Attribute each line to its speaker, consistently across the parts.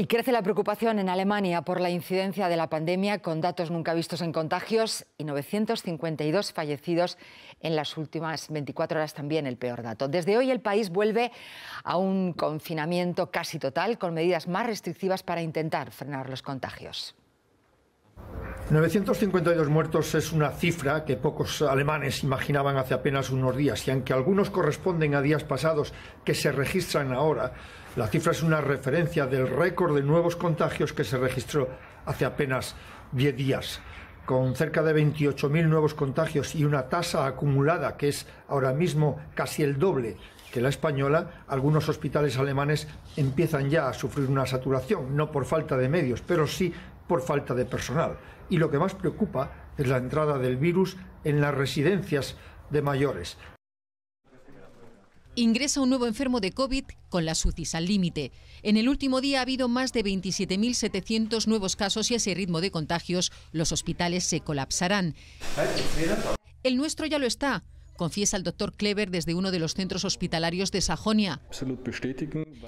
Speaker 1: Y crece la preocupación en Alemania por la incidencia de la pandemia, con datos nunca vistos en contagios y 952 fallecidos en las últimas 24 horas, también el peor dato. Desde hoy el país vuelve a un confinamiento casi total, con medidas más restrictivas para intentar frenar los contagios.
Speaker 2: 952 muertos es una cifra que pocos alemanes imaginaban hace apenas unos días y aunque algunos corresponden a días pasados que se registran ahora, la cifra es una referencia del récord de nuevos contagios que se registró hace apenas 10 días, con cerca de 28.000 nuevos contagios y una tasa acumulada que es ahora mismo casi el doble que la española, algunos hospitales alemanes empiezan ya a sufrir una saturación, no por falta de medios, pero sí por falta de personal. Y lo que más preocupa es la entrada del virus en las residencias de mayores.
Speaker 3: Ingresa un nuevo enfermo de COVID con la UCIs al límite. En el último día ha habido más de 27.700 nuevos casos y a ese ritmo de contagios los hospitales se colapsarán. El nuestro ya lo está confiesa el doctor Kleber desde uno de los centros hospitalarios de Sajonia.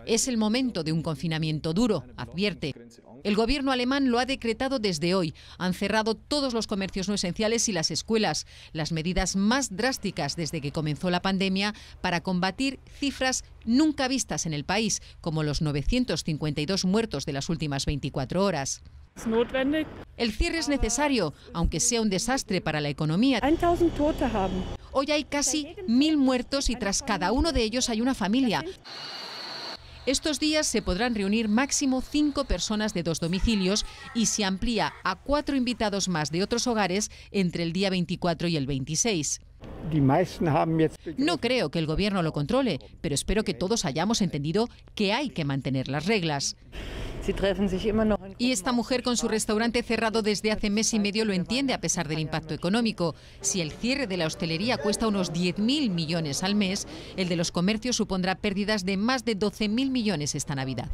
Speaker 3: Es el momento de un confinamiento duro, advierte. El gobierno alemán lo ha decretado desde hoy. Han cerrado todos los comercios no esenciales y las escuelas, las medidas más drásticas desde que comenzó la pandemia para combatir cifras nunca vistas en el país, como los 952 muertos de las últimas 24 horas. El cierre es necesario, aunque sea un desastre para la economía. Hoy hay casi mil muertos y tras cada uno de ellos hay una familia. Estos días se podrán reunir máximo cinco personas de dos domicilios y se amplía a cuatro invitados más de otros hogares entre el día 24 y el 26. No creo que el gobierno lo controle, pero espero que todos hayamos entendido que hay que mantener las reglas. Y esta mujer con su restaurante cerrado desde hace mes y medio lo entiende a pesar del impacto económico. Si el cierre de la hostelería cuesta unos 10.000 millones al mes, el de los comercios supondrá pérdidas de más de 12.000 millones esta Navidad.